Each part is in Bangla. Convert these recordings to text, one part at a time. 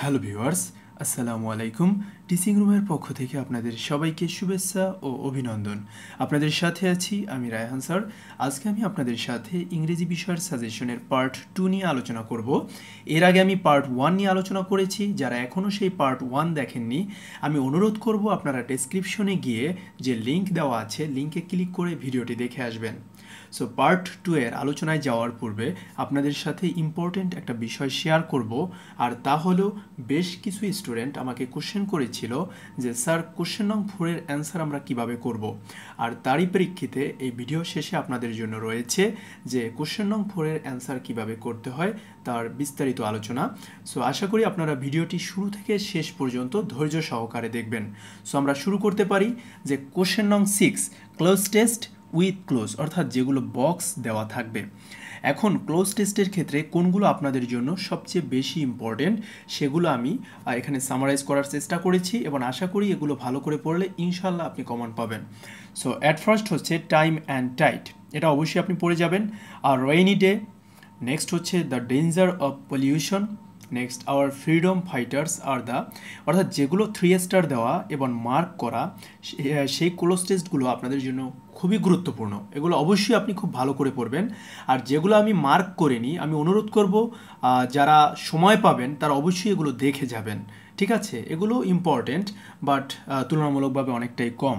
হ্যালো ভিউয়ার্স আসসালামু আলাইকুম টিচিং রুমের পক্ষ থেকে আপনাদের সবাইকে শুভেচ্ছা ও অভিনন্দন আপনাদের সাথে আছি আমি রায়হান স্যার আজকে আমি আপনাদের সাথে ইংরেজি বিষয়ের সাজেশনের পার্ট টু নিয়ে আলোচনা করব এর আগে আমি পার্ট ওয়ান নিয়ে আলোচনা করেছি যারা এখনও সেই পার্ট ওয়ান দেখেননি আমি অনুরোধ করব আপনারা ডেসক্রিপশনে গিয়ে যে লিঙ্ক দেওয়া আছে লিঙ্কে ক্লিক করে ভিডিওটি দেখে আসবেন সো পার্ট টু এর আলোচনায় যাওয়ার পূর্বে আপনাদের সাথে ইম্পর্টেন্ট একটা বিষয় শেয়ার করব আর তা হলো বেশ কিছু স্টুডেন্ট আমাকে কোশ্চেন করেছিল যে স্যার কোশ্চেন নং ফোরের অ্যান্সার আমরা কিভাবে করব আর তারই প্রেক্ষিতে এই ভিডিও শেষে আপনাদের জন্য রয়েছে যে কোশ্চেন নং ফোরের অ্যান্সার কিভাবে করতে হয় তার বিস্তারিত আলোচনা সো আশা করি আপনারা ভিডিওটি শুরু থেকে শেষ পর্যন্ত ধৈর্য সহকারে দেখবেন সো আমরা শুরু করতে পারি যে কোশ্চেন নং six close test with close অর্থাৎ যেগুলো বক্স দেওয়া থাকবে এখন ক্লোজ টেস্টের ক্ষেত্রে কোনগুলো আপনাদের জন্য সবচেয়ে বেশি ইম্পর্টেন্ট সেগুলো আমি এখানে সামারাইজ করার চেষ্টা করেছি এবং আশা করি এগুলো ভালো করে পড়লে ইনশাল্লাহ আপনি কমন পাবেন সো অ্যাট ফার্স্ট হচ্ছে টাইম অ্যান্ড টাইট এটা অবশ্যই আপনি পড়ে যাবেন আর রেইনি ডে নেক্সট হচ্ছে the danger of pollution next our freedom fighters আর দ্য অর্থাৎ যেগুলো থ্রি স্টার দেওয়া এবং মার্ক করা সেই ক্লোজ টেস্টগুলো আপনাদের জন্য খুবই গুরুত্বপূর্ণ এগুলো অবশ্যই আপনি খুব ভালো করে পড়বেন আর যেগুলো আমি মার্ক করিনি আমি অনুরোধ করব যারা সময় পাবেন তারা অবশ্যই এগুলো দেখে যাবেন ঠিক আছে এগুলো ইম্পর্টেন্ট বাট তুলনামূলকভাবে অনেকটাই কম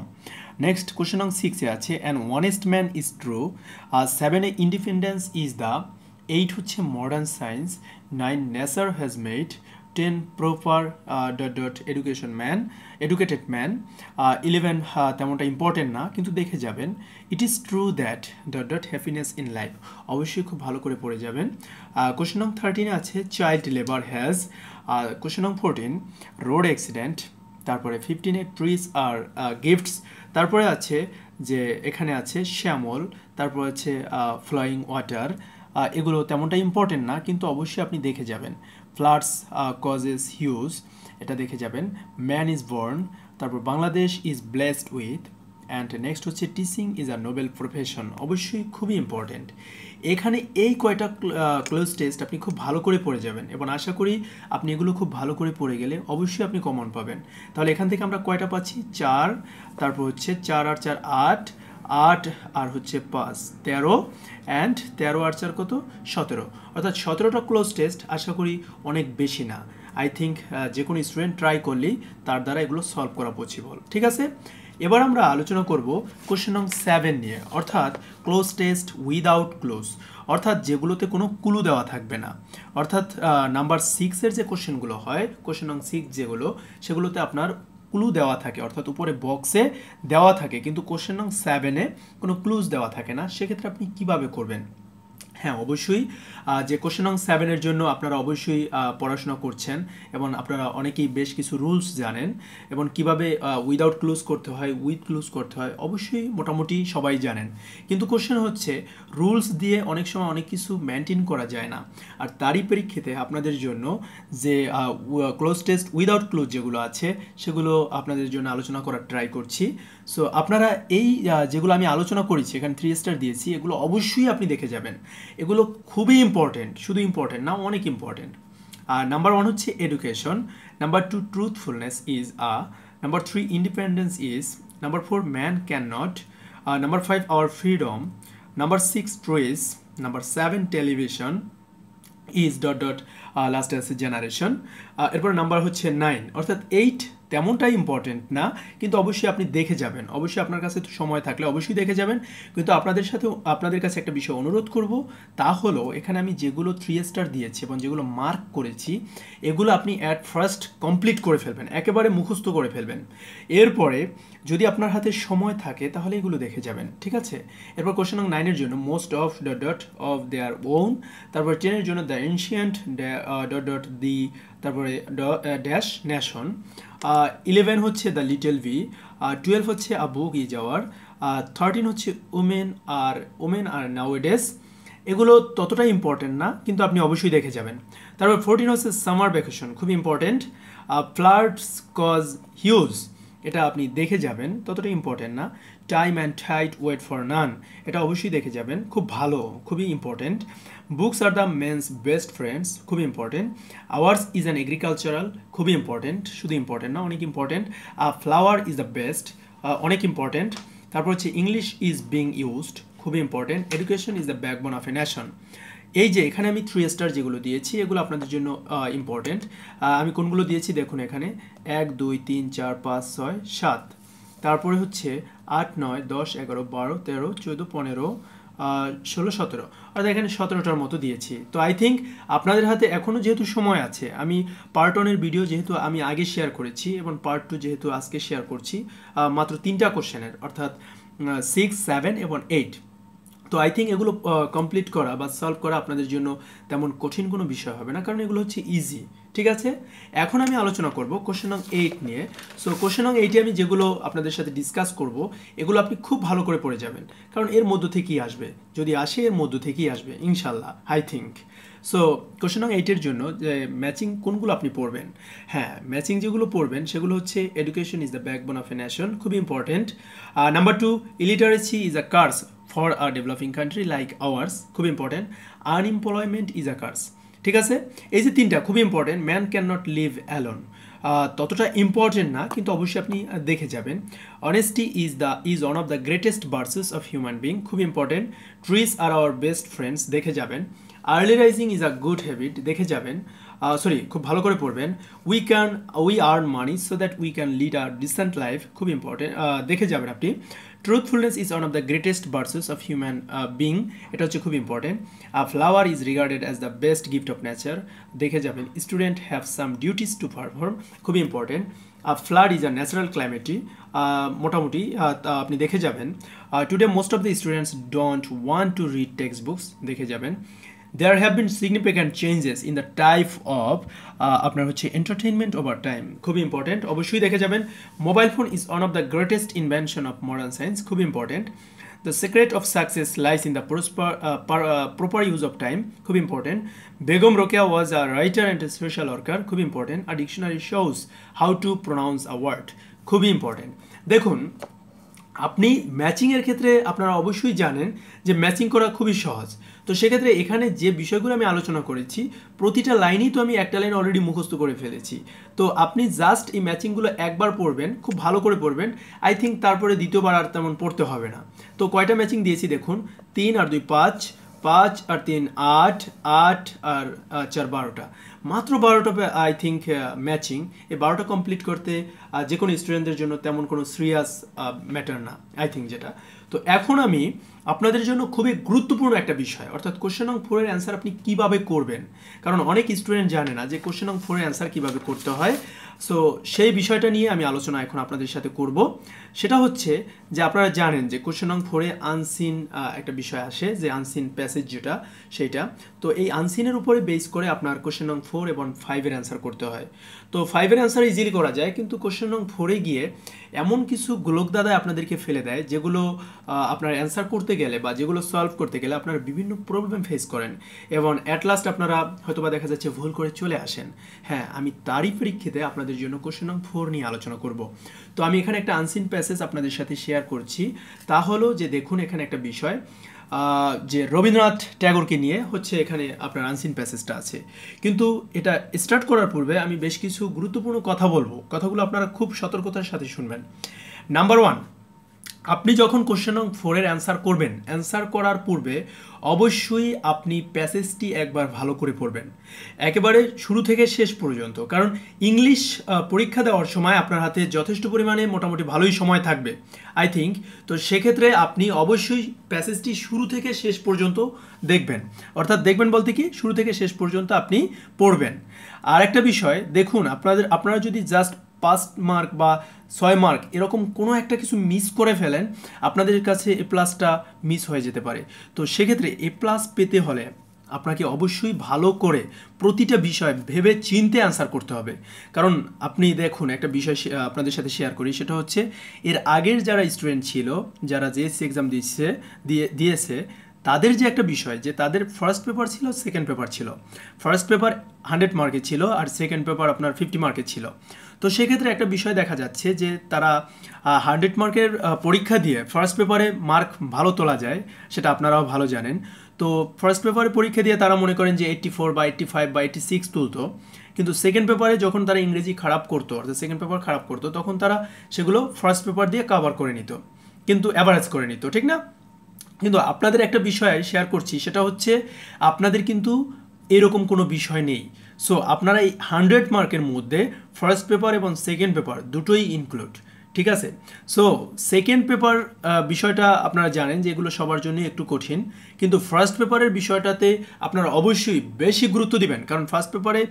নেক্সট কোশ্চেন নং সিক্সে আছে an honest man is true আর সেভেনে ইন্ডিপেন্ডেন্স ইজ দ্য এইট হচ্ছে modern science nine nature has made ten proper dot dot education man educated man eleven তেমনটা ইম্পর্টেন্ট না কিন্তু দেখে যাবেন it is true that dot dot happiness in life অবশ্যই খুব ভালো করে পড়ে যাবেন কোশ্চেন নং থার্টিনে আছে চাইল্ড লেবার হ্যাজ কোশ্চেন নং ফোরটিন রোড অ্যাক্সিডেন্ট তারপরে ফিফটিনে ট্রিজ আর গিফটস তারপরে আছে যে এখানে আছে শ্যামল তারপর আছে ফ্লোয়িং uh, ওয়াটার এগুলো তেমনটা ইম্পর্টেন্ট না কিন্তু অবশ্যই আপনি দেখে যাবেন ফ্লাডস কজেস হিউজ এটা দেখে যাবেন ম্যান ইজ বর্ন তারপর Bangladesh is blessed with and next হচ্ছে teaching is a noble profession অবশ্যই খুবই ইম্পর্ট্যান্ট এখানে এই কয়টা ক্লোজ টেস্ট আপনি খুব ভালো করে পড়ে যাবেন এবং আশা করি আপনি এগুলো খুব ভালো করে পড়ে গেলে অবশ্যই আপনি কমন পাবেন তাহলে এখান থেকে আমরা কয়টা পাচ্ছি চার তারপর হচ্ছে চার আর চার আট আট আর হচ্ছে পাঁচ তেরো অ্যান্ড তেরো আর চার কত সতেরো অর্থাৎ সতেরোটা ক্লোজ টেস্ট আশা করি অনেক বেশি না আই থিঙ্ক যে কোনো স্টুডেন্ট ট্রাই করলেই তার দ্বারা এগুলো সলভ করা পসিবল ঠিক আছে এবার আমরা আলোচনা করব কোশ্চেন নং সেভেন নিয়ে অর্থাৎ ক্লোজ টেস্ট উইদাউট ক্লোজ অর্থাৎ যেগুলোতে কোনো কুলু দেওয়া থাকবে না অর্থাৎ নাম্বার সিক্সের যে কোশ্চেনগুলো হয় কোশ্চেন নং সিক্স যেগুলো সেগুলোতে আপনার ক্লু দেওয়া থাকে অর্থাৎ উপরে বক্সে দেওয়া থাকে কিন্তু কোশ্চেন নং সেভেনে কোনো ক্লুজ দেওয়া থাকে না সেক্ষেত্রে আপনি কিভাবে করবেন হ্যাঁ অবশ্যই যে কোশ্চেন নং সেভেনের জন্য আপনারা অবশ্যই পড়াশোনা করছেন এবং আপনারা অনেকেই বেশ কিছু রুলস জানেন এবং কিভাবে উইদাউট ক্লোজ করতে হয় উইথ ক্লোজ করতে হয় অবশ্যই মোটামুটি সবাই জানেন কিন্তু কোশ্চেন হচ্ছে রুলস দিয়ে অনেক সময় অনেক কিছু মেনটেন করা যায় না আর তারই পরীক্ষিতে আপনাদের জন্য যে ক্লোজ টেস্ট উইদাউট ক্লোজ যেগুলো আছে সেগুলো আপনাদের জন্য আলোচনা করার ট্রাই করছি সো আপনারা এই যেগুলো আমি আলোচনা করেছি এখানে থ্রি স্টার দিয়েছি এগুলো অবশ্যই আপনি দেখে যাবেন এগুলো খুবই ইম্পর্টেন্ট শুধু ইম্পর্টেন্ট না অনেক ইম্পর্টেন্ট আর নাম্বার ওয়ান হচ্ছে education number two truthfulness is a number three independence is number four man can not number five our freedom number six trees number seven television is dot dot last আছে জেনারেশন এরপর নাম্বার হচ্ছে নাইন অর্থাৎ এইট তেমনটাই ইম্পর্টেন্ট না কিন্তু অবশ্যই আপনি দেখে যাবেন অবশ্যই আপনার কাছে তো সময় থাকলে অবশ্যই দেখে যাবেন কিন্তু আপনাদের সাথে আপনাদের কাছে একটা বিষয় অনুরোধ করব তা হলো এখানে আমি যেগুলো থ্রি স্টার দিয়েছি এবং যেগুলো মার্ক করেছি এগুলো আপনি অ্যাট ফার্স্ট কমপ্লিট করে ফেলবেন একেবারে মুখস্থ করে ফেলবেন এরপরে যদি আপনার হাতে সময় থাকে তাহলে এগুলো দেখে যাবেন ঠিক আছে এরপর কোশ্চেন নং নাইনের জন্য most of the dot of their own তারপর টেনের জন্য the ancient dot dot the তারপরে ড্যাশ ন্যাশন uh, ইলেভেন হচ্ছে দ্য লিটল ভি টুয়েলভ হচ্ছে a book is our thirteen হচ্ছে ওমেন আর ওমেন আর নাওয়েডেস এগুলো ততটা ইম্পর্টেন্ট না কিন্তু আপনি অবশ্যই দেখে যাবেন তারপর ফোরটিন হচ্ছে সামার ভ্যাকেশন খুব ইম্পর্টেন্ট ফ্লার্টস কজ হিউজ এটা আপনি দেখে যাবেন ততটা ইম্পর্টেন্ট না time and tide wait for none এটা অবশ্যই দেখে যাবেন খুব ভালো খুবই important books are the men's best friends খুবই important ours is an agricultural খুবই ইম্পর্টেন্ট শুধু ইম্পর্টেন্ট না অনেক important flower is the best অনেক ইম্পর্টেন্ট তারপর হচ্ছে ইংলিশ ইজ বিং ইউজড খুবই important education is the backbone of a nation এই যে এখানে আমি থ্রি স্টার যেগুলো দিয়েছি এগুলো আপনাদের জন্য ইম্পর্টেন্ট uh, uh, আমি কোনগুলো দিয়েছি দেখুন এখানে এক দুই তিন চার পাঁচ ছয় সাত তারপরে হচ্ছে আট নয় দশ এগারো বারো তেরো চোদ্দো পনেরো ষোলো সতেরো অর্থাৎ এখানে সতেরোটার মতো দিয়েছি তো আই থিঙ্ক আপনাদের হাতে এখনও যেহেতু সময় আছে আমি পার্ট ওয়ানের ভিডিও যেহেতু আমি আগে শেয়ার করেছি এবং পার্ট টু যেহেতু আজকে শেয়ার করছি মাত্র তিনটা কোশ্চেনের অর্থাৎ সিক্স সেভেন এবং এইট তো আই থিঙ্ক এগুলো কমপ্লিট করা বা সলভ করা আপনাদের জন্য তেমন কঠিন কোনো বিষয় হবে না কারণ এগুলো হচ্ছে ইজি ঠিক আছে এখন আমি আলোচনা করব কোশ্চেন নং এইট নিয়ে সো কোশ্চেন নং এইটে আমি যেগুলো আপনাদের সাথে ডিসকাস করব এগুলো আপনি খুব ভালো করে পড়ে যাবেন কারণ এর মধ্য থেকেই আসবে যদি আসে এর মধ্য থেকেই আসবে ইনশাল্লাহ আই থিঙ্ক সো কোশ্চেন নং এইটের জন্য যে ম্যাচিং কোনগুলো আপনি পড়বেন হ্যাঁ ম্যাচিং যেগুলো পড়বেন সেগুলো হচ্ছে education is the backbone of a nation খুব important number two illiteracy is a curse for a developing country like ours খুব important unemployment is a curse ঠিক আছে এই যে তিনটা খুব important man can not live alone ততটা ইম্পর্টেন্ট না কিন্তু অবশ্যই আপনি দেখে যাবেন honesty is the is one of the greatest বার্সেস অফ হিউম্যান বিং খুব important trees are our best friends দেখে যাবেন early rising is a good habit দেখে যাবেন সরি খুব ভালো করে পড়বেন we can we earn money so that we can lead a decent life খুব ইম্পর্টেন্ট দেখে যাবেন আপনি truthfulness is one of the greatest virtues of human being এটা হচ্ছে খুব important flower is regarded as the best gift of nature দেখে যাবেন student have some duties to perform খুব important flood is a natural ক্লাইমেটি মোটামুটি আপনি দেখে যাবেন today most of the students don't want to read text books দেখে যাবেন there have been significant changes in the type of আপনার হচ্ছে এন্টারটেনমেন্ট ওভার টাইম খুব ইম্পর্টেন্ট অবশ্যই দেখে যাবেন mobile phone is one of the greatest invention of modern science খুব important The secret of success lies in the prosper, uh, par, uh, proper খুব important Begum Rokia was a writer and a social worker, খুব important A dictionary shows how to pronounce a word, খুবই ইম্পর্টেন্ট দেখুন আপনি ম্যাচিংয়ের ক্ষেত্রে আপনারা অবশ্যই জানেন যে ম্যাচিং করা খুবই সহজ তো সেক্ষেত্রে এখানে যে বিষয়গুলো আমি আলোচনা করেছি প্রতিটা লাইনই তো আমি একটা লাইন অলরেডি মুখস্থ করে ফেলেছি তো আপনি জাস্ট এই ম্যাচিংগুলো একবার পড়বেন খুব ভালো করে পড়বেন আই থিঙ্ক তারপরে দ্বিতীয়বার আর তেমন পড়তে হবে না তো কয়টা ম্যাচিং দিয়েছি দেখুন তিন আর দুই পাঁচ পাঁচ আর তিন আট আট আর চার বারোটা মাত্র বারোটা আই থিঙ্ক ম্যাচিং এই বারোটা কমপ্লিট করতে যে কোনো স্টুডেন্টদের জন্য তেমন কোনো সিরিয়াস ম্যাটার না আই থিঙ্ক যেটা তো এখন আমি আপনাদের জন্য খুবই গুরুত্বপূর্ণ একটা বিষয় অর্থাৎ কোশ্চেন নং ফোরের অ্যান্সার আপনি কিভাবে করবেন কারণ অনেক স্টুডেন্ট জানে না যে কোশ্চেন নং ফোরের অ্যান্সার কিভাবে করতে হয় সো সেই বিষয়টা নিয়ে আমি আলোচনা এখন আপনাদের সাথে করব সেটা হচ্ছে যে আপনারা জানেন যে কোশ্চেন নং ফোরে আনসিন একটা বিষয় আসে যে আনসিন প্যাসেজ যেটা সেইটা তো এই আনসিনের উপরে বেস করে আপনার কোশ্চেন নং ফোর এবং ফাইভের অ্যান্সার করতে হয় তো ফাইভের অ্যান্সার ইজিলি করা যায় কিন্তু কোশ্চেন নং ফোরে গিয়ে এমন কিছু গোলকদাদায় আপনাদেরকে ফেলে দেয় যেগুলো আপনার অ্যান্সার করতে গেলে বা যেগুলো সলভ করতে গেলে আপনারা বিভিন্ন প্রবলেম ফেস করেন এবং অ্যাট লাস্ট আপনারা হয়তোবা দেখা যাচ্ছে ভুল করে চলে আসেন হ্যাঁ আমি তারই পরীক্ষিতে আপনাদের জন্য কোশ্চেন নং ফোর নিয়ে আলোচনা করব তো আমি এখানে একটা আনসিন প্যাসেজ আপনাদের সাথে শেয়ার করছি তা হলো যে দেখুন এখানে একটা বিষয় যে রবীন্দ্রনাথ ট্যাগরকে নিয়ে হচ্ছে এখানে আপনার আনসিন প্যাসেজটা আছে কিন্তু এটা স্টার্ট করার পূর্বে আমি বেশ কিছু গুরুত্বপূর্ণ কথা বলবো কথাগুলো আপনারা খুব সতর্কতার সাথে শুনবেন নাম্বার ওয়ান আপনি যখন কোশ্চেন নং ফোরের অ্যান্সার করবেন অ্যান্সার করার পূর্বে অবশ্যই আপনি প্যাসেজটি একবার ভালো করে পড়বেন একেবারে শুরু থেকে শেষ পর্যন্ত কারণ ইংলিশ পরীক্ষা দেওয়ার সময় আপনার হাতে যথেষ্ট পরিমাণে মোটামুটি ভালোই সময় থাকবে আই থিঙ্ক তো সেক্ষেত্রে আপনি অবশ্যই প্যাসেজটি শুরু থেকে শেষ পর্যন্ত দেখবেন অর্থাৎ দেখবেন বলতে কি শুরু থেকে শেষ পর্যন্ত আপনি পড়বেন আর একটা বিষয় দেখুন আপনাদের আপনারা যদি জাস্ট পাঁচ মার্ক বা ছয় মার্ক এরকম কোনো একটা কিছু মিস করে ফেলেন আপনাদের কাছে এ প্লাসটা মিস হয়ে যেতে পারে তো সেক্ষেত্রে এ প্লাস পেতে হলে আপনাকে অবশ্যই ভালো করে প্রতিটা বিষয় ভেবে চিনতে আনসার করতে হবে কারণ আপনি দেখুন একটা বিষয় আপনাদের সাথে শেয়ার করি সেটা হচ্ছে এর আগের যারা স্টুডেন্ট ছিল যারা জেএসসি এক্সাম দিচ্ছে দিয়ে দিয়েছে তাদের যে একটা বিষয় যে তাদের ফার্স্ট পেপার ছিল সেকেন্ড পেপার ছিল ফার্স্ট পেপার হান্ড্রেড মার্কের ছিল আর সেকেন্ড পেপার আপনার ফিফটি মার্কের ছিল তো সেক্ষেত্রে একটা বিষয় দেখা যাচ্ছে যে তারা হান্ড্রেড মার্কের পরীক্ষা দিয়ে ফার্স্ট পেপারে মার্ক ভালো তোলা যায় সেটা আপনারাও ভালো জানেন তো ফার্স্ট পেপারে পরীক্ষা দিয়ে তারা মনে করেন যে এইট্টি ফোর বা এইট্টি ফাইভ বা এইট্টি সিক্স তুলতো কিন্তু সেকেন্ড পেপারে যখন তারা ইংরেজি খারাপ করতো অর্থাৎ সেকেন্ড পেপার খারাপ করতো তখন তারা সেগুলো ফার্স্ট পেপার দিয়ে কাভার করে নিত কিন্তু অ্যাভারেজ করে নিত ঠিক না কিন্তু আপনাদের একটা বিষয় শেয়ার করছি সেটা হচ্ছে আপনাদের কিন্তু এরকম কোনো বিষয় নেই সো আপনারা এই হান্ড্রেড মার্কের মধ্যে ফার্স্ট পেপার এবং সেকেন্ড পেপার দুটোই ইনক্লুড ঠিক আছে সো সেকেন্ড পেপার বিষয়টা আপনারা জানেন যে এগুলো সবার জন্য একটু কঠিন কিন্তু ফার্স্ট পেপারের বিষয়টাতে আপনারা অবশ্যই বেশি গুরুত্ব দিবেন কারণ ফার্স্ট পেপারে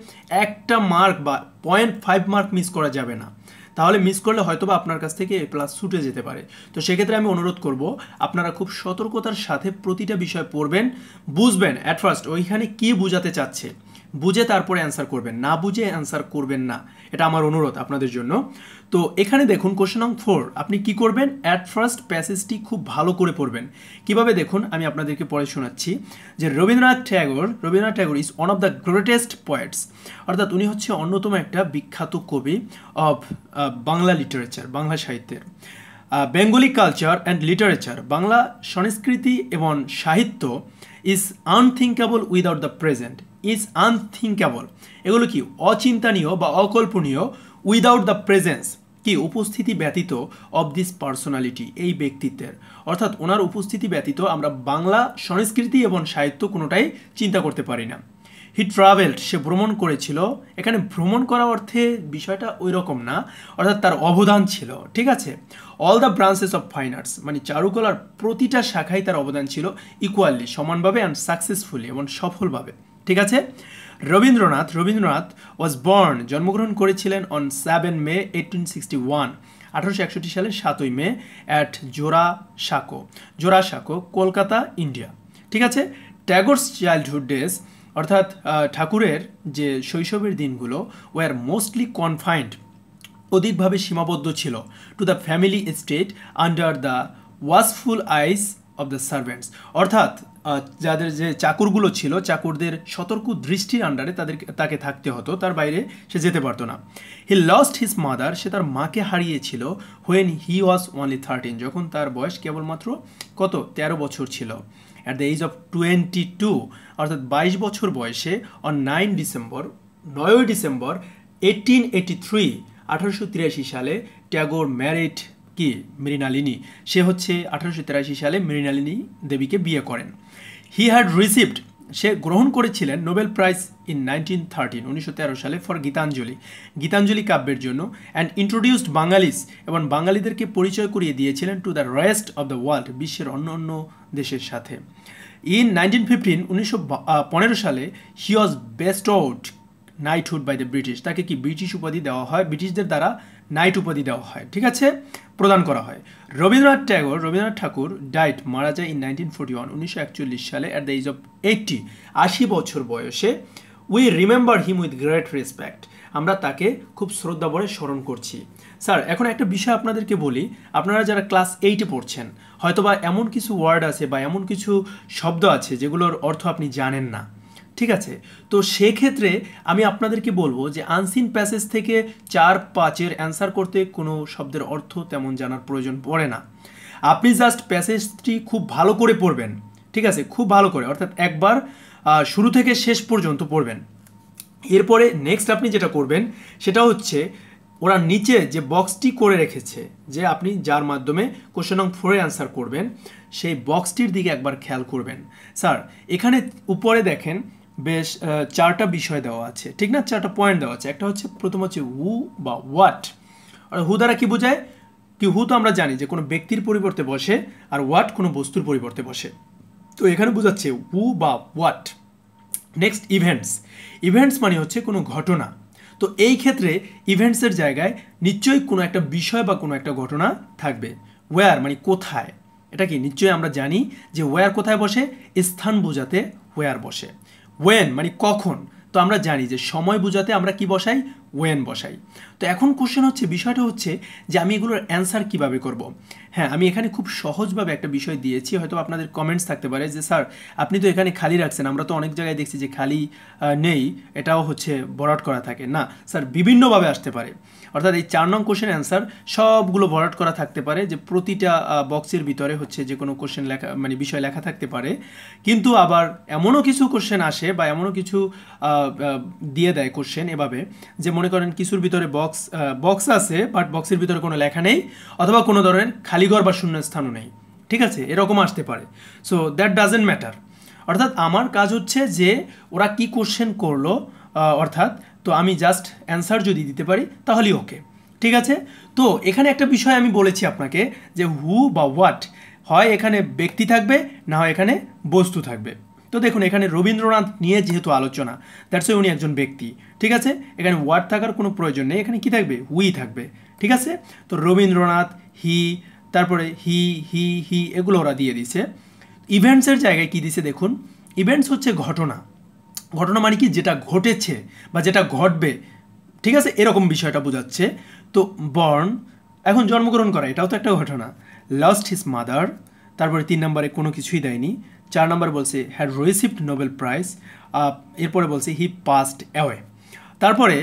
একটা মার্ক বা পয়েন্ট ফাইভ মার্ক মিস করা যাবে না তাহলে মিস করলে হয়তো বা আপনার কাছ থেকে এ প্লাস ছুটে যেতে পারে তো সেক্ষেত্রে আমি অনুরোধ করব আপনারা খুব সতর্কতার সাথে প্রতিটা বিষয় পড়বেন বুঝবেন অ্যাট ফার্স্ট ওইখানে কী বোঝাতে চাচ্ছে বুঝে তারপরে অ্যান্সার করবেন না বুঝে অ্যান্সার করবেন না এটা আমার অনুরোধ আপনাদের জন্য তো এখানে দেখুন কোশ্চেন নং ফোর আপনি কি করবেন অ্যাট ফার্স্ট প্যাসেজটি খুব ভালো করে পড়বেন কিভাবে দেখুন আমি আপনাদেরকে পরে শোনাচ্ছি যে Rabindranath Tagore Rabindranath Tagore is one of the greatest poets অর্থাৎ উনি হচ্ছে অন্যতম একটা বিখ্যাত কবি অফ বাংলা লিটারেচার বাংলা সাহিত্যের Bengali culture and literature Bangla সংস্কৃতি এবং সাহিত্য is unthinkable without the present is unthinkable এগুলো কি অচিন্তনীয় বা অকল্পনীয় উইদাউট দ্য প্রেজেন্স কি উপস্থিতি ব্যতীত অব দিস পার্সোনালিটি এই ব্যক্তিত্বের অর্থাৎ ওনার উপস্থিতি ব্যতীত আমরা বাংলা সংস্কৃতি এবং সাহিত্য কোনোটাই চিন্তা করতে পারি না হি ট্রাভেলড সে ভ্রমণ করেছিল এখানে ভ্রমণ করা অর্থে বিষয়টা ওই রকম না অর্থাৎ তার অবদান ছিল ঠিক আছে all the branches of fine arts মানে চারুকলার প্রতিটা শাখায় তার অবদান ছিল ইকুয়ালি সমানভাবে অ্যান্ড সাকসেসফুলি এবং সফলভাবে ঠিক আছে রবীন্দ্রনাথ রবীন্দ্রনাথ ওয়াজ বর্ন জন্মগ্রহণ করেছিলেন on seven May eighteen sixty one আঠারোশো একষট্টি সালের সাতই মে at Jorasanko Jorasanko Kolkata India ঠিক আছে ট্যাগোর্স চাইল্ডহুড ডেজ অর্থাৎ ঠাকুরের যে শৈশবের দিনগুলো ওয়ার মোস্টলি কনফাইন্ড অধিকভাবে সীমাবদ্ধ ছিল to the family state under the watchful eyes of the servants অর্থাৎ যাদের যে চাকরগুলো ছিল চাকরদের সতর্ক দৃষ্টির আন্ডারে তাদের তাকে থাকতে হতো তার বাইরে সে যেতে পারতো না হি লস্ট হিজ মাদার সে তার মাকে হারিয়েছিল when he was only thirteen যখন তার বয়স কেবলমাত্র কত ১৩ বছর ছিল at the age of twenty two অর্থাৎ বাইশ বছর বয়সে অন নাইন ডিসেম্বর নয়ই ডিসেম্বর এইটিন এইটি থ্রি আঠারোশো তিরাশি সালে ট্যাগোর ম্যারিড কি মৃণালিনী সে হচ্ছে আঠারোশো তিরাশি সালে মৃণালিনী দেবীকে বিয়ে করেন হি হ্যাড রিসিভড সে গ্রহণ করেছিলেন Nobel prize in nineteen thirteen উনিশশো তেরো সালে ফর গীতাঞ্জলি গীতাঞ্জলি কাব্যের জন্য অ্যান্ড ইন্ট্রোডিউসড বাঙালিস এবং বাঙালিদেরকে পরিচয় করিয়ে দিয়েছিলেন to the rest of the world বিশ্বের অন্য অন্য দেশের সাথে ইন নাইনটিন ফিফটিন উনিশশো পনেরো সালে he was bestowed knighthood by the British তাকে কি ব্রিটিশ উপাধি দেওয়া হয় ব্রিটিশদের দ্বারা নাইট উপাধি দেওয়া হয় ঠিক আছে প্রদান করা হয় রবীন্দ্রনাথ ট্যাগর রবীন্দ্রনাথ ঠাকুর ডাইট মারা যায় ইন নাইনটিন ফোরটি ওয়ান উনিশশো একচল্লিশ সালে at the age of eighty আশি বছর বয়সে we remember him with great respect আমরা তাকে খুব শ্রদ্ধা ভরে স্মরণ করছি স্যার এখন একটা বিষয় আপনাদেরকে বলি আপনারা যারা ক্লাস এইটে পড়ছেন হয়তোবা এমন কিছু ওয়ার্ড আছে বা এমন কিছু শব্দ আছে যেগুলোর অর্থ আপনি জানেন না ঠিক আছে তো সেক্ষেত্রে আমি আপনাদেরকে বলবো যে আনসিন প্যাসেজ থেকে চার পাঁচের অ্যান্সার করতে কোনো শব্দের অর্থ তেমন জানার প্রয়োজন পড়ে না আপনি জাস্ট প্যাসেজটি খুব ভালো করে পড়বেন ঠিক আছে খুব ভালো করে অর্থাৎ একবার শুরু থেকে শেষ পর্যন্ত পড়বেন এরপরে নেক্সট আপনি যেটা করবেন সেটা হচ্ছে ওরা নিচে যে বক্সটি করে রেখেছে যে আপনি যার মাধ্যমে কোশ্চেন অং ফোরে অ্যান্সার করবেন সেই বক্সটির দিকে একবার খেয়াল করবেন স্যার এখানে উপরে দেখেন বেশ চারটা বিষয় দেওয়া আছে ঠিক না চারটা পয়েন্ট দেওয়া আছে একটা হচ্ছে প্রথম হচ্ছে হু বা হোয়াট আর হু দ্বারা কি বোঝায় কি হু তো আমরা জানি যে কোনো ব্যক্তির পরিবর্তে বসে আর হোয়াট কোনো বস্তুর পরিবর্তে বসে তো এখানে বোঝাচ্ছে হু বা হোয়াট নেক্সট ইভেন্টস ইভেন্টস মানে হচ্ছে কোনো ঘটনা তো এই ক্ষেত্রে ইভেন্টসের জায়গায় নিশ্চয়ই কোনো একটা বিষয় বা কোনো একটা ঘটনা থাকবে ওয়্যার মানে কোথায় এটা কি নিশ্চয়ই আমরা জানি যে ওয়্যার কোথায় বসে স্থান বোঝাতে ওয়্যার বসে ওয়েন মানে কখন তো আমরা জানি যে সময় বোঝাতে আমরা কি বসাই ওয়েন বসাই তো এখন কোশ্চেন হচ্ছে বিষয়টা হচ্ছে যে আমি এগুলোর অ্যান্সার কিভাবে করব। হ্যাঁ আমি এখানে খুব সহজভাবে একটা বিষয় দিয়েছি হয়তো আপনাদের কমেন্টস থাকতে পারে যে স্যার আপনি তো এখানে খালি রাখছেন আমরা তো অনেক জায়গায় দেখছি যে খালি নেই এটাও হচ্ছে ভরাট করা থাকে না স্যার বিভিন্নভাবে আসতে পারে অর্থাৎ এই চার নং কোশ্চেন অ্যান্সার সবগুলো ভরাট করা থাকতে পারে যে প্রতিটা বক্সের ভিতরে হচ্ছে যে কোনো কোশ্চেন লেখা মানে বিষয় লেখা থাকতে পারে কিন্তু আবার এমনও কিছু কোশ্চেন আসে বা এমনও কিছু দিয়ে দেয় কোশ্চেন এভাবে যে মনে করেন কিছুর ভিতরে বক্স বক্স আছে বাট বক্সের ভিতরে কোনো লেখা নেই অথবা কোনো ধরনের ঘর বা স্থানও নেই ঠিক আছে এরকম আসতে পারে সো দ্যাট ডাজেন্ট ম্যাটার অর্থাৎ আমার কাজ হচ্ছে যে ওরা কি কোশ্চেন করলো অর্থাৎ তো আমি জাস্ট অ্যান্সার যদি দিতে পারি তাহলেই ওকে ঠিক আছে তো এখানে একটা বিষয় আমি বলেছি আপনাকে যে হু বা হোয়াট হয় এখানে ব্যক্তি থাকবে না হয় এখানে বস্তু থাকবে তো দেখুন এখানে রবীন্দ্রনাথ নিয়ে যেহেতু আলোচনা দ্যাটস উনি একজন ব্যক্তি ঠিক আছে এখানে ওয়ার্ড থাকার কোনো প্রয়োজন নেই এখানে কি থাকবে উই থাকবে ঠিক আছে তো রবীন্দ্রনাথ হি তারপরে হি হি হি এগুলো ওরা দিয়ে দিছে ইভেন্টসের জায়গায় কি দিছে দেখুন ইভেন্টস হচ্ছে ঘটনা ঘটনা মানে কি যেটা ঘটেছে বা যেটা ঘটবে ঠিক আছে এরকম বিষয়টা বোঝাচ্ছে তো বর্ন এখন জন্মগ্রহণ করা এটাও তো একটা ঘটনা লাস্ট হিজ মাদার তারপরে তিন নম্বরে কোনো কিছুই দেয়নি চার নম্বর বলছে হ্যাড রিসিভড নোবেল প্রাইজ এরপরে বলছে হি পাস্ট অ্যাওয়ে তারপরে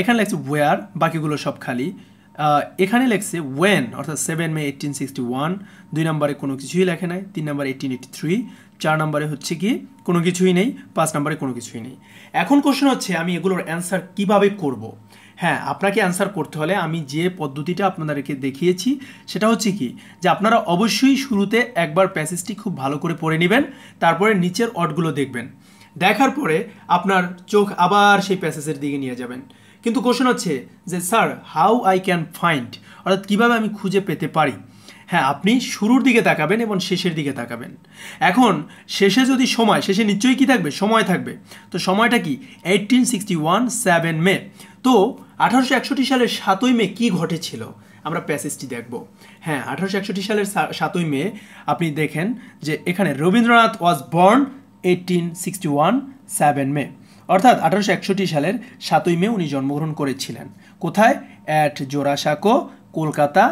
এখানে লেখছে ওয়ার বাকিগুলো সব খালি এখানে লেখছে ওয়েন অর্থাৎ seven May eighteen sixty one দুই নম্বরে কোনো কিছুই লেখে নাই তিন নম্বরে এইটিন এইটি থ্রি চার নম্বরে হচ্ছে কি কোনো কিছুই নেই পাঁচ নম্বরে কোনো কিছুই নেই এখন কোশ্চেন হচ্ছে আমি এগুলোর অ্যান্সার কিভাবে করব। হ্যাঁ আপনাকে অ্যান্সার করতে হলে আমি যে পদ্ধতিটা আপনাদেরকে দেখিয়েছি সেটা হচ্ছে কি যে আপনারা অবশ্যই শুরুতে একবার প্যাসেজটি খুব ভালো করে পড়ে নেবেন তারপরে নিচের অটগুলো দেখবেন দেখার পরে আপনার চোখ আবার সেই প্যাসেজের দিকে নিয়ে যাবেন কিন্তু কোশ্চেন হচ্ছে যে sir how I can find অর্থাৎ কীভাবে আমি খুঁজে পেতে পারি হ্যাঁ আপনি শুরুর দিকে তাকাবেন এবং শেষের দিকে তাকাবেন এখন শেষে যদি সময় শেষে নিশ্চয়ই কী থাকবে সময় থাকবে তো সময়টা কি eighteen sixty one seven May তো আঠারোশো একষট্টি সালের সাতই মে কি ঘটেছিল আমরা প্যাসেজটি দেখব হ্যাঁ আঠারোশো একষট্টি সালের সাতই মে আপনি দেখেন যে এখানে Rabindranath was born eighteen sixty one seven May অর্থাৎ আঠারোশো একষট্টি সালের সাতই মে উনি জন্মগ্রহণ করেছিলেন কোথায় অ্যাট জোড়াসাঁকো কলকাতা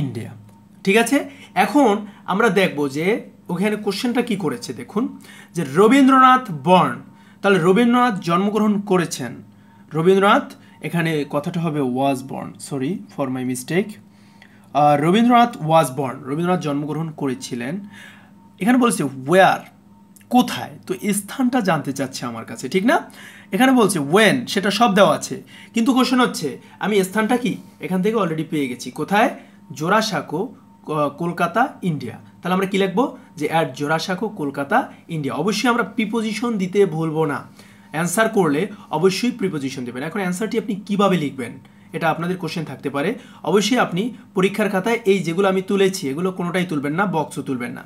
ইন্ডিয়া ঠিক আছে এখন আমরা দেখব যে ওখানে কোশ্চেনটা কি করেছে দেখুন যে রবীন্দ্রনাথ বর্ণ তাহলে রবীন্দ্রনাথ জন্মগ্রহণ করেছেন রবীন্দ্রনাথ এখানে কথাটা হবে was born sorry for my mistake Rabindranath was born Rabindranath জন্মগ্রহণ করেছিলেন এখানে বলছে ওয়ার কোথায় তো স্থানটা জানতে চাচ্ছে আমার কাছে ঠিক না এখানে বলছে ওয়েন সেটা সব দেওয়া আছে কিন্তু কোশ্চেন হচ্ছে আমি স্থানটা কি এখান থেকে অলরেডি পেয়ে গেছি কোথায় জোড়াসাঁকো কলকাতা ইন্ডিয়া তাহলে আমরা কি লিখবো যে অ্যাট জোড়াসাঁকো কলকাতা ইন্ডিয়া অবশ্যই আমরা প্রিপোজিশন দিতে ভুলবো না অ্যান্সার করলে অবশ্যই প্রিপোজিশন দেবেন এখন অ্যান্সারটি আপনি কিভাবে লিখবেন এটা আপনাদের কোশ্চেন থাকতে পারে অবশ্যই আপনি পরীক্ষার খাতায় এই যেগুলো আমি তুলেছি এগুলো কোনোটাই তুলবেন না বক্সও তুলবেন না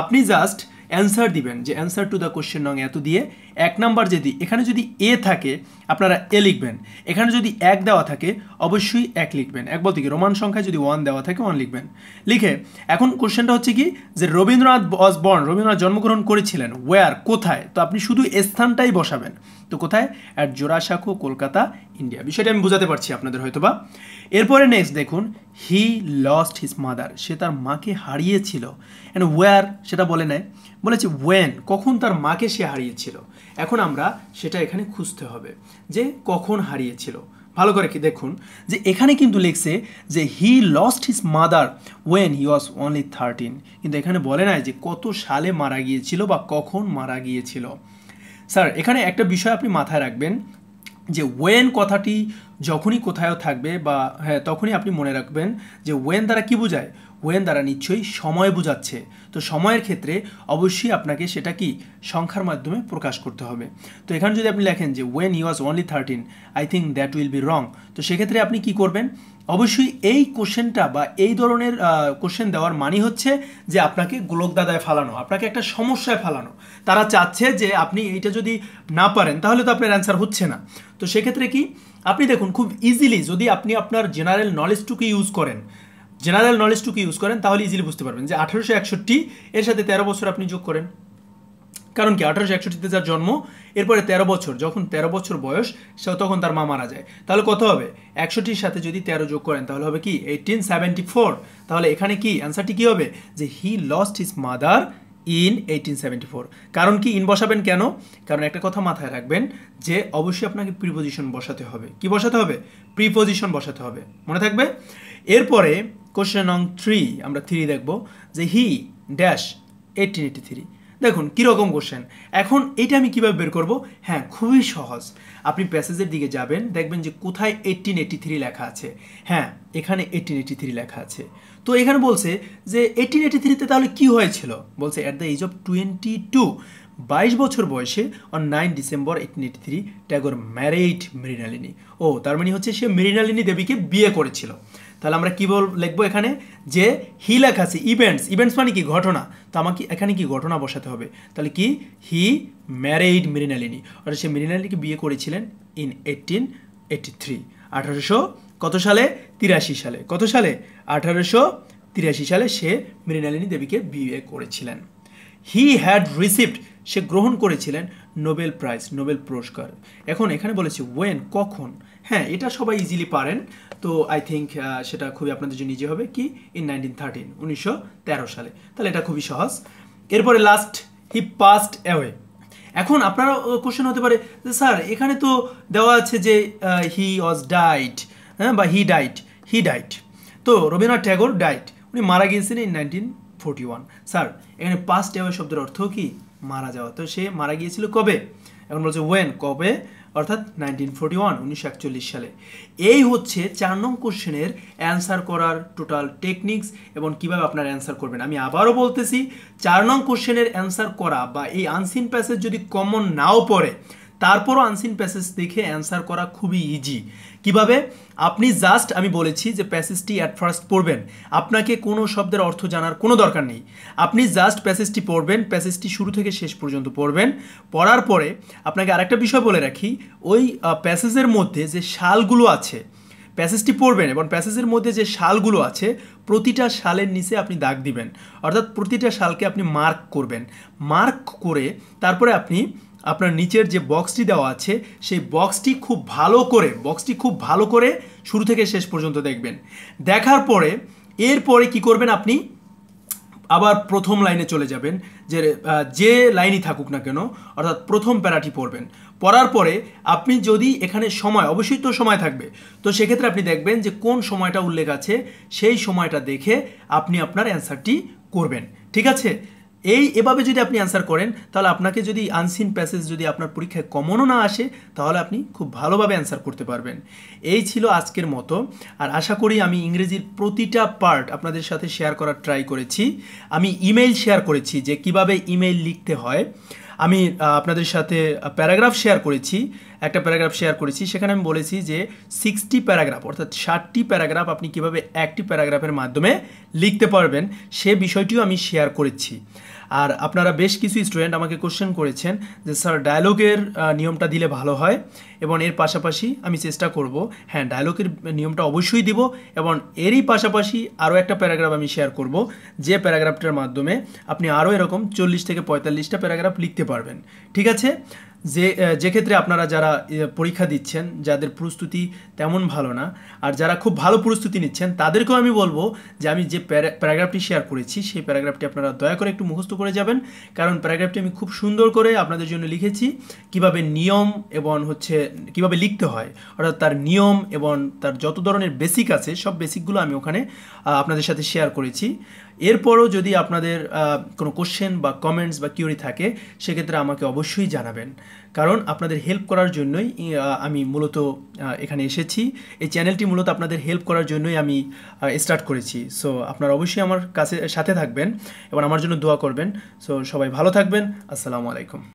আপনি জাস্ট অ্যান্সার দিবেন যে অ্যান্সার টু দ্য কোশ্চেন নং এত দিয়ে এক নাম্বার যদি এখানে যদি এ থাকে আপনারা এ লিখবেন এখানে যদি এক দেওয়া থাকে অবশ্যই এক লিখবেন এক বলতে কি রোমান সংখ্যায় যদি ওয়ান দেওয়া থাকে ওয়ান লিখবেন লিখে এখন কোশ্চেনটা হচ্ছে কি যে রবীন্দ্রনাথ বস বর্ণ রবীন্দ্রনাথ জন্মগ্রহণ করেছিলেন ওয়ার কোথায় তো আপনি শুধু স্থানটাই বসাবেন তো কোথায় অ্যাট জোড়াসাঁকো কলকাতা ইন্ডিয়া বিষয়টা আমি বোঝাতে পারছি আপনাদের হয়তো বা এরপরে নেক্সট দেখুন হি লস্ট হিজ মাদার সে তার মাকে হারিয়েছিল অ্যান্ড ওয়ার সেটা বলে নেয় বলেছে ওয়েন কখন তার মাকে সে হারিয়েছিল এখন আমরা সেটা এখানে খুঁজতে হবে যে কখন হারিয়েছিল ভালো করে কি দেখুন যে এখানে কিন্তু লিখছে যে he lost his mother when he was only thirteen কিন্তু এখানে বলে নাই যে কত সালে মারা গিয়েছিল বা কখন মারা গিয়েছিল স্যার এখানে একটা বিষয় আপনি মাথায় রাখবেন যে ওয়েন কথাটি যখনই কোথায়ও থাকবে বা হ্যাঁ তখনই আপনি মনে রাখবেন যে ওয়েন দ্বারা কী বোঝায় ওয়েন দ্বারা নিশ্চয়ই সময় বোঝাচ্ছে তো সময়ের ক্ষেত্রে অবশ্যই আপনাকে সেটা কি সংখ্যার মাধ্যমে প্রকাশ করতে হবে তো এখানে যদি আপনি লেখেন যে when you was only thirteen I think that will be wrong তো সেক্ষেত্রে আপনি কি করবেন অবশ্যই এই কোশ্চেনটা বা এই ধরনের কোশ্চেন দেওয়ার মানি হচ্ছে যে আপনাকে গোলকদাদায় ফালানো আপনাকে একটা সমস্যায় ফালানো তারা চাচ্ছে যে আপনি এইটা যদি না পারেন তাহলে তো আপনার অ্যান্সার হচ্ছে না তো সেক্ষেত্রে কি আপনি দেখুন খুব ইজিলি যদি আপনি আপনার জেনারেল নলেজটুকু ইউজ করেন জেনারেল নলেজটুকু ইউজ করেন তাহলে ইজিলি বুঝতে পারবেন যে আঠারোশো একষট্টি এর সাথে তেরো বছর আপনি যোগ করেন কারণ কি আঠারোশো একষট্টিতে যার জন্ম এরপরে তেরো বছর যখন তেরো বছর বয়স সে তখন তার মা মারা যায় তাহলে কত হবে একষট্টির সাথে যদি তেরো যোগ করেন তাহলে হবে কি এইটিন সেভেন্টি ফোর তাহলে এখানে কি অ্যান্সারটি কী হবে যে he lost his mother in eighteen seventy four কারণ কি ইন বসাবেন কেন কারণ একটা কথা মাথায় রাখবেন যে অবশ্যই আপনাকে প্রিপোজিশন বসাতে হবে কি বসাতে হবে প্রিপোজিশন বসাতে হবে মনে থাকবে এরপরে কোশ্চেন নং থ্রি আমরা থ্রি দেখব যে he dash eighteen eighty three দেখুন কীরকম কোশ্চেন এখন এটা আমি কিভাবে বের করব হ্যাঁ খুবই সহজ আপনি প্যাসেজের দিকে যাবেন দেখবেন যে কোথায় এইটিন এইটি থ্রি লেখা আছে হ্যাঁ এখানে এইটিন এইটি থ্রি লেখা আছে তো এখানে বলছে যে এইটিন এইটি থ্রিতে তাহলে কী হয়েছিল বলছে at the age of twenty two বাইশ বছর বয়সে on nine December eighteen eighty three Tagore married Mrinalini ও তার মানে হচ্ছে সে মৃণালিনী দেবীকে বিয়ে করেছিল তাহলে আমরা কী বল লিখবো এখানে যে হি লেখা আছে ইভেন্টস ইভেন্টস মানে কি ঘটনা তো আমাকে এখানে কি ঘটনা বসাতে হবে তাহলে কি হি ম্যারেইড মৃণালিনী অর্থাৎ সে মৃণালিনীকে বিয়ে করেছিলেন ইন এইটিন এইটি থ্রি আঠারোশো কত সালে তিরাশি সালে কত সালে আঠারোশো তিরাশি সালে সে মৃণালিনী দেবীকে বিয়ে করেছিলেন হি হ্যাড রিসিভড সে গ্রহণ করেছিলেন নোবেল প্রাইজ নোবেল পুরস্কার এখন এখানে বলেছি ওয়েন কখন হ্যাঁ এটা সবাই ইজিলি পারেন তো আই থিঙ্ক সেটা খুবই আপনাদের জন্য ইজি হবে কি ইন নাইনটিন থার্টিন উনিশশো সালে তাহলে এটা খুবই সহজ এরপরে লাস্ট হি পাস্ট অ্যাওয়ে এখন আপনারা কোশ্চেন হতে পারে স্যার এখানে তো দেওয়া আছে যে হি ওয়াজ ডাইট হ্যাঁ বা হি ডাইট হি ডাইট তো রবীন্দ্রনাথ ট্যাগর ডাইট উনি মারা গিয়েছিলেন in nineteen forty one sir এখানে পাস্ট অ্যাওয়ে শব্দের অর্থ কি মারা যাওয়া তো সে মারা গিয়েছিল কবে এখন বলছে ওয়েন কবে অর্থাৎ নাইনটিন ফোরটি ওয়ান উনিশশো একচল্লিশ সালে এই হচ্ছে চার নং কোশ্চেনের অ্যান্সার করার টোটাল টেকনিক্স এবং কীভাবে আপনার অ্যান্সার করবেন আমি আবারও বলতেছি চার নং কোশ্চেনের অ্যান্সার করা বা এই আনসিন প্যাসেজ যদি কমন নাও পড়ে তারপরও আনসিন প্যাসেজ দেখে অ্যান্সার করা খুবই ইজি কিভাবে আপনি জাস্ট আমি বলেছি যে প্যাসেজটি অ্যাট ফার্স্ট পড়বেন আপনাকে কোনো শব্দের অর্থ জানার কোনো দরকার নেই আপনি জাস্ট প্যাসেজটি পড়বেন প্যাসেজটি শুরু থেকে শেষ পর্যন্ত পড়বেন পড়ার পরে আপনাকে আরেকটা বিষয় বলে রাখি ওই প্যাসেজের মধ্যে যে শালগুলো আছে প্যাসেজটি পড়বেন এবং প্যাসেজের মধ্যে যে শালগুলো আছে প্রতিটা শালের নিচে আপনি দাগ দিবেন অর্থাৎ প্রতিটা শালকে আপনি মার্ক করবেন মার্ক করে তারপরে আপনি আপনার নিচের যে বক্সটি দেওয়া আছে সেই বক্সটি খুব ভালো করে বক্সটি খুব ভালো করে শুরু থেকে শেষ পর্যন্ত দেখবেন দেখার পরে এরপরে কি করবেন আপনি আবার প্রথম লাইনে চলে যাবেন যে যে লাইনই থাকুক না কেন অর্থাৎ প্রথম প্যারাটি পড়বেন পড়ার পরে আপনি যদি এখানে সময় অবশ্যই তো সময় থাকবে তো সেক্ষেত্রে আপনি দেখবেন যে কোন সময়টা উল্লেখ আছে সেই সময়টা দেখে আপনি আপনার অ্যান্সারটি করবেন ঠিক আছে এই এভাবে যদি আপনি অ্যান্সার করেন তাহলে আপনাকে যদি আনসিন প্যাসেজ যদি আপনার পরীক্ষায় কমনও না আসে তাহলে আপনি খুব ভালোভাবে অ্যান্সার করতে পারবেন এই ছিল আজকের মতো আর আশা করি আমি ইংরেজির প্রতিটা পার্ট আপনাদের সাথে শেয়ার করার ট্রাই করেছি আমি ইমেইল শেয়ার করেছি যে কিভাবে ইমেইল লিখতে হয় আমি আপনাদের সাথে প্যারাগ্রাফ শেয়ার করেছি একটা প্যারাগ্রাফ শেয়ার করেছি সেখানে আমি বলেছি যে সিক্সটি প্যারাগ্রাফ অর্থাৎ ষাটটি প্যারাগ্রাফ আপনি কিভাবে একটি প্যারাগ্রাফের মাধ্যমে লিখতে পারবেন সে বিষয়টিও আমি শেয়ার করেছি আর আপনারা বেশ কিছু স্টুডেন্ট আমাকে কোশ্চেন করেছেন যে স্যার ডায়ালগের নিয়মটা দিলে ভালো হয় এবং এর পাশাপাশি আমি চেষ্টা করব হ্যাঁ ডায়ালগের নিয়মটা অবশ্যই দিব এবং এরই পাশাপাশি আরও একটা প্যারাগ্রাফ আমি শেয়ার করব যে প্যারাগ্রাফটার মাধ্যমে আপনি আরও এরকম চল্লিশ থেকে পঁয়তাল্লিশটা প্যারাগ্রাফ লিখতে পারবেন ঠিক আছে যে যে ক্ষেত্রে আপনারা যারা পরীক্ষা দিচ্ছেন যাদের প্রস্তুতি তেমন ভালো না আর যারা খুব ভালো প্রস্তুতি নিচ্ছেন তাদেরকেও আমি বলবো যে আমি যে প্যারাগ্রাফটি শেয়ার করেছি সেই প্যারাগ্রাফটি আপনারা দয়া করে একটু মুখস্থ করে যাবেন কারণ প্যারাগ্রাফটি আমি খুব সুন্দর করে আপনাদের জন্য লিখেছি কিভাবে নিয়ম এবং হচ্ছে কিভাবে লিখতে হয় অর্থাৎ তার নিয়ম এবং তার যত ধরনের বেসিক আছে সব বেসিকগুলো আমি ওখানে আপনাদের সাথে শেয়ার করেছি এরপরও যদি আপনাদের কোনো কোশ্চেন বা কমেন্টস বা কিউরি থাকে সেক্ষেত্রে আমাকে অবশ্যই জানাবেন কারণ আপনাদের হেল্প করার জন্যই আমি মূলত এখানে এসেছি এই চ্যানেলটি মূলত আপনাদের হেল্প করার জন্যই আমি স্টার্ট করেছি সো আপনারা অবশ্যই আমার কাছে সাথে থাকবেন এবং আমার জন্য দোয়া করবেন সো সবাই ভালো থাকবেন আসসালামু আলাইকুম